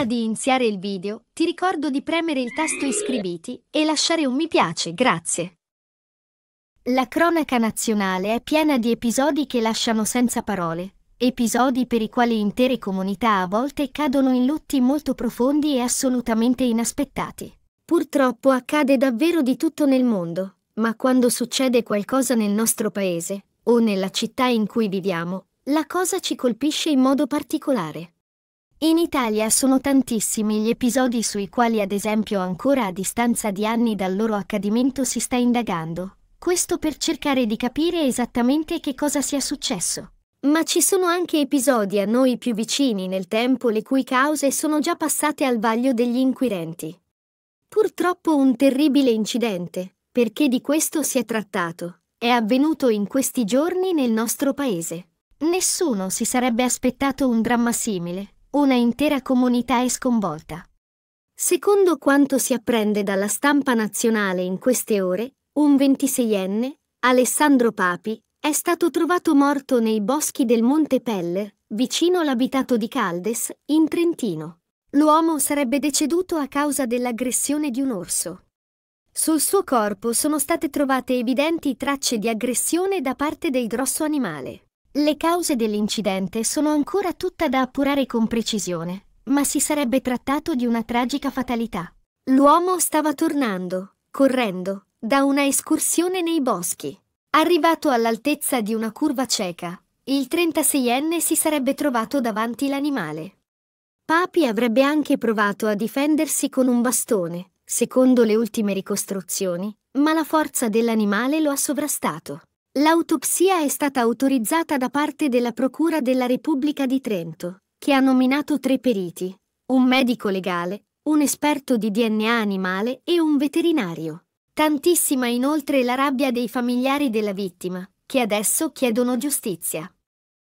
Prima di iniziare il video, ti ricordo di premere il tasto iscriviti e lasciare un mi piace, grazie. La cronaca nazionale è piena di episodi che lasciano senza parole, episodi per i quali intere comunità a volte cadono in lutti molto profondi e assolutamente inaspettati. Purtroppo accade davvero di tutto nel mondo, ma quando succede qualcosa nel nostro paese, o nella città in cui viviamo, la cosa ci colpisce in modo particolare. In Italia sono tantissimi gli episodi sui quali ad esempio ancora a distanza di anni dal loro accadimento si sta indagando. Questo per cercare di capire esattamente che cosa sia successo. Ma ci sono anche episodi a noi più vicini nel tempo le cui cause sono già passate al vaglio degli inquirenti. Purtroppo un terribile incidente, perché di questo si è trattato, è avvenuto in questi giorni nel nostro paese. Nessuno si sarebbe aspettato un dramma simile, una intera comunità è sconvolta. Secondo quanto si apprende dalla stampa nazionale in queste ore, un 26enne, Alessandro Papi, è stato trovato morto nei boschi del Monte Peller, vicino all'abitato di Caldes, in Trentino. L'uomo sarebbe deceduto a causa dell'aggressione di un orso. Sul suo corpo sono state trovate evidenti tracce di aggressione da parte del grosso animale. Le cause dell'incidente sono ancora tutta da appurare con precisione, ma si sarebbe trattato di una tragica fatalità. L'uomo stava tornando, correndo, da una escursione nei boschi. Arrivato all'altezza di una curva cieca, il 36enne si sarebbe trovato davanti l'animale. Papi avrebbe anche provato a difendersi con un bastone, secondo le ultime ricostruzioni, ma la forza dell'animale lo ha sovrastato. L'autopsia è stata autorizzata da parte della Procura della Repubblica di Trento, che ha nominato tre periti, un medico legale, un esperto di DNA animale e un veterinario. Tantissima inoltre la rabbia dei familiari della vittima, che adesso chiedono giustizia.